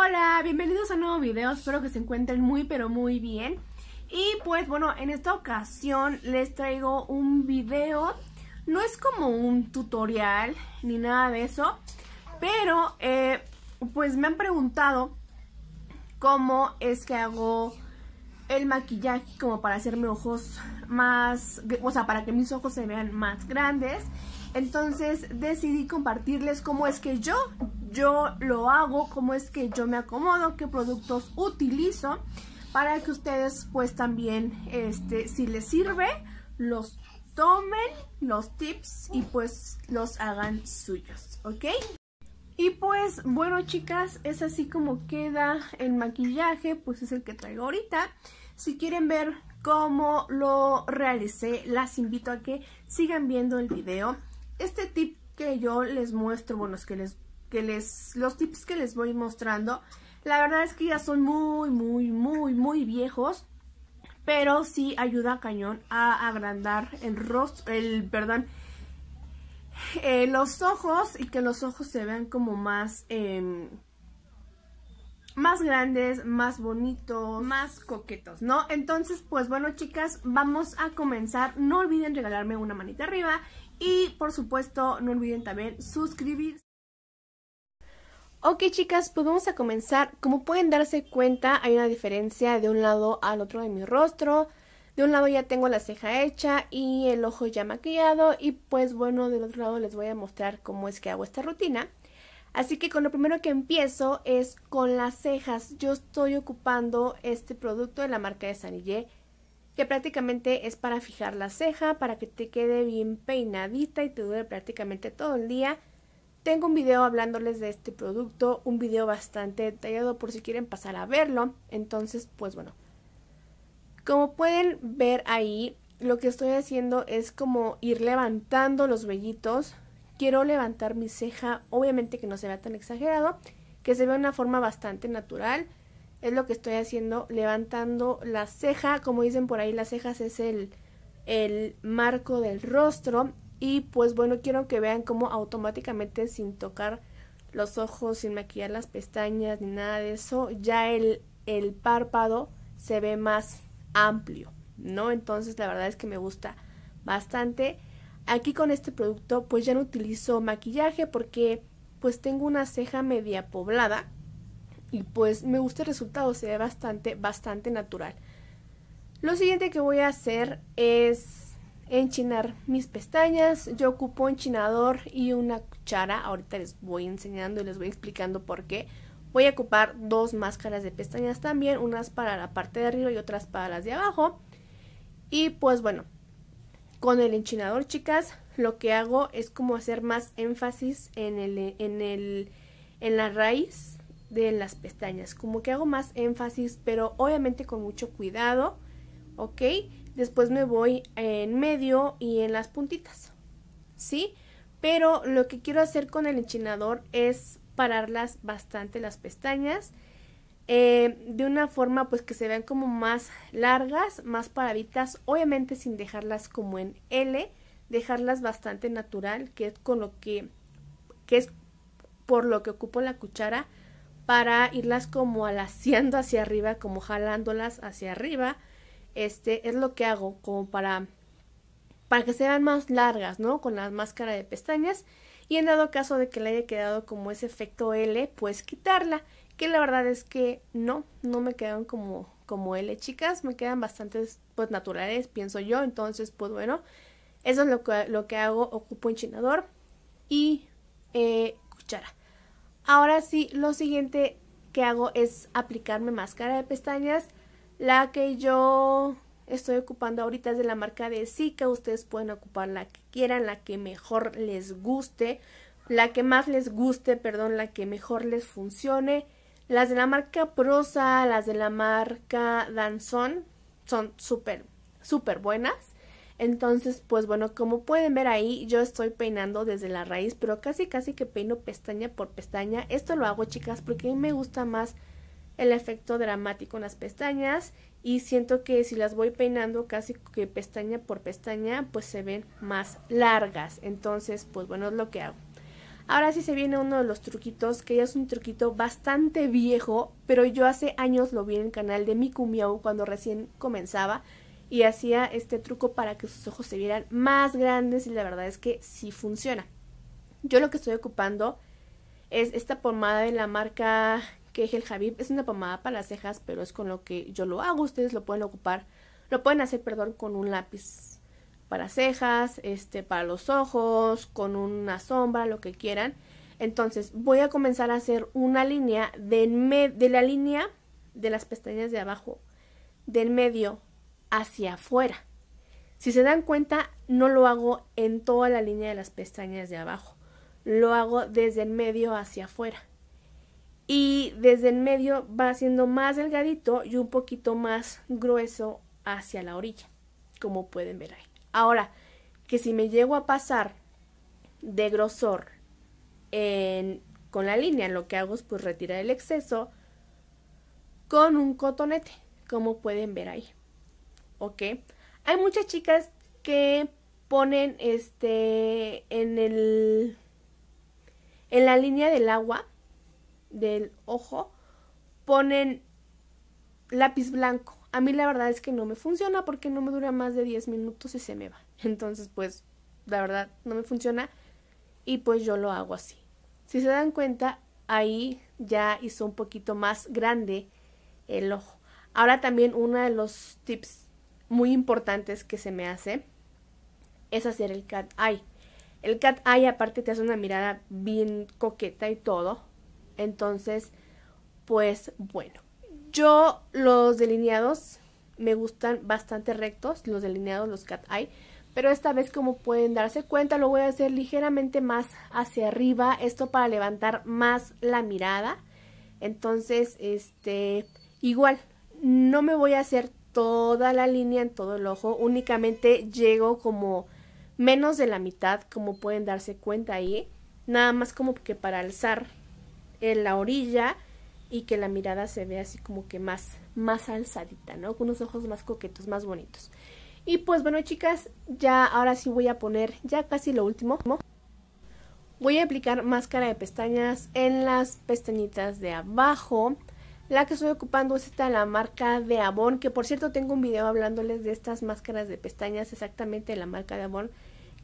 Hola, bienvenidos a un nuevo video, espero que se encuentren muy pero muy bien Y pues bueno, en esta ocasión les traigo un video No es como un tutorial ni nada de eso Pero eh, pues me han preguntado cómo es que hago el maquillaje como para hacerme ojos más, o sea, para que mis ojos se vean más grandes. Entonces decidí compartirles cómo es que yo yo lo hago, cómo es que yo me acomodo, qué productos utilizo para que ustedes pues también, este, si les sirve, los tomen los tips y pues los hagan suyos, ¿ok? Y pues bueno chicas, es así como queda el maquillaje, pues es el que traigo ahorita. Si quieren ver cómo lo realicé, las invito a que sigan viendo el video. Este tip que yo les muestro, bueno, es que les que les, los tips que les voy mostrando, la verdad es que ya son muy, muy, muy, muy viejos, pero sí ayuda a cañón a agrandar el rostro, el, perdón, eh, los ojos y que los ojos se vean como más, em, más grandes, más bonitos, más coquetos, ¿no? Entonces, pues bueno, chicas, vamos a comenzar. No olviden regalarme una manita arriba y, por supuesto, no olviden también suscribirse. Ok chicas, pues vamos a comenzar. Como pueden darse cuenta, hay una diferencia de un lado al otro de mi rostro. De un lado ya tengo la ceja hecha y el ojo ya maquillado y pues bueno, del otro lado les voy a mostrar cómo es que hago esta rutina. Así que con lo primero que empiezo es con las cejas. Yo estoy ocupando este producto de la marca de Sanillé que prácticamente es para fijar la ceja, para que te quede bien peinadita y te dure prácticamente todo el día tengo un video hablándoles de este producto, un video bastante detallado por si quieren pasar a verlo. Entonces, pues bueno. Como pueden ver ahí, lo que estoy haciendo es como ir levantando los vellitos. Quiero levantar mi ceja, obviamente que no se vea tan exagerado, que se vea de una forma bastante natural. Es lo que estoy haciendo, levantando la ceja, como dicen por ahí, las cejas es el, el marco del rostro y pues bueno, quiero que vean cómo automáticamente sin tocar los ojos, sin maquillar las pestañas ni nada de eso, ya el, el párpado se ve más amplio, ¿no? Entonces la verdad es que me gusta bastante. Aquí con este producto pues ya no utilizo maquillaje porque pues tengo una ceja media poblada y pues me gusta el resultado, se ve bastante, bastante natural. Lo siguiente que voy a hacer es enchinar mis pestañas. Yo ocupo un enchinador y una cuchara. Ahorita les voy enseñando y les voy explicando por qué. Voy a ocupar dos máscaras de pestañas también, unas para la parte de arriba y otras para las de abajo. Y pues bueno, con el enchinador, chicas, lo que hago es como hacer más énfasis en, el, en, en la raíz de las pestañas. Como que hago más énfasis, pero obviamente con mucho cuidado, ¿ok? después me voy en medio y en las puntitas, ¿sí? Pero lo que quiero hacer con el enchinador es pararlas bastante las pestañas, eh, de una forma pues que se vean como más largas, más paraditas, obviamente sin dejarlas como en L, dejarlas bastante natural, que es con lo que, que es por lo que ocupo la cuchara para irlas como alaciando hacia arriba, como jalándolas hacia arriba este, es lo que hago como para, para que sean más largas, ¿no? Con la máscara de pestañas. Y en dado caso de que le haya quedado como ese efecto L, pues quitarla. Que la verdad es que no, no me quedan como, como L, chicas. Me quedan bastantes, pues, naturales, pienso yo. Entonces, pues, bueno, eso es lo que, lo que hago. Ocupo enchinador y eh, cuchara. Ahora sí, lo siguiente que hago es aplicarme máscara de pestañas la que yo estoy ocupando ahorita es de la marca de Zika. Ustedes pueden ocupar la que quieran, la que mejor les guste, la que más les guste, perdón, la que mejor les funcione. Las de la marca Prosa, las de la marca Danzón son súper, súper buenas. Entonces, pues bueno, como pueden ver ahí, yo estoy peinando desde la raíz, pero casi casi que peino pestaña por pestaña. Esto lo hago, chicas, porque a mí me gusta más el efecto dramático en las pestañas y siento que si las voy peinando casi que pestaña por pestaña pues se ven más largas entonces pues bueno es lo que hago ahora sí se viene uno de los truquitos que ya es un truquito bastante viejo pero yo hace años lo vi en el canal de mi cuando recién comenzaba y hacía este truco para que sus ojos se vieran más grandes y la verdad es que sí funciona yo lo que estoy ocupando es esta pomada de la marca que es el Javib. Es una pomada para las cejas, pero es con lo que yo lo hago. Ustedes lo pueden ocupar, lo pueden hacer, perdón, con un lápiz para cejas, este, para los ojos, con una sombra, lo que quieran. Entonces voy a comenzar a hacer una línea de, de la línea de las pestañas de abajo, del medio hacia afuera. Si se dan cuenta, no lo hago en toda la línea de las pestañas de abajo, lo hago desde el medio hacia afuera y desde el medio va siendo más delgadito y un poquito más grueso hacia la orilla, como pueden ver ahí. Ahora, que si me llego a pasar de grosor con la línea, lo que hago es pues retirar el exceso con un cotonete, como pueden ver ahí. ¿Ok? Hay muchas chicas que ponen este en el en la línea del agua del ojo ponen lápiz blanco. A mí la verdad es que no me funciona porque no me dura más de 10 minutos y se me va. Entonces, pues, la verdad no me funciona y pues yo lo hago así. Si se dan cuenta, ahí ya hizo un poquito más grande el ojo. Ahora también uno de los tips muy importantes que se me hace es hacer el cat eye. El cat eye aparte te hace una mirada bien coqueta y todo, entonces, pues bueno, yo los delineados me gustan bastante rectos, los delineados, los cat eye, pero esta vez como pueden darse cuenta lo voy a hacer ligeramente más hacia arriba, esto para levantar más la mirada. Entonces, este, igual, no me voy a hacer toda la línea en todo el ojo, únicamente llego como menos de la mitad, como pueden darse cuenta ahí, nada más como que para alzar en eh, la orilla y que la mirada se vea así como que más, más alzadita, ¿no? Con unos ojos más coquetos, más bonitos. Y pues bueno chicas, ya ahora sí voy a poner ya casi lo último. Voy a aplicar máscara de pestañas en las pestañitas de abajo. La que estoy ocupando es esta de la marca de Avon, que por cierto tengo un video hablándoles de estas máscaras de pestañas, exactamente de la marca de Avon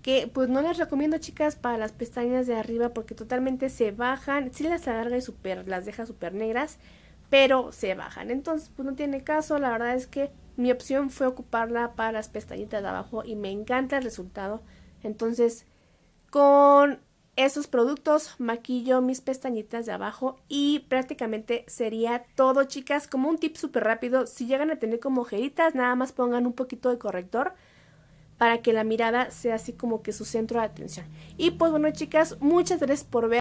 que pues no les recomiendo chicas para las pestañas de arriba porque totalmente se bajan, sí las alarga y super, las deja súper negras, pero se bajan. Entonces pues no tiene caso, la verdad es que mi opción fue ocuparla para las pestañitas de abajo y me encanta el resultado. Entonces con esos productos maquillo mis pestañitas de abajo y prácticamente sería todo chicas como un tip súper rápido si llegan a tener como ojeritas nada más pongan un poquito de corrector para que la mirada sea así como que su centro de atención. Y pues bueno chicas, muchas gracias por ver.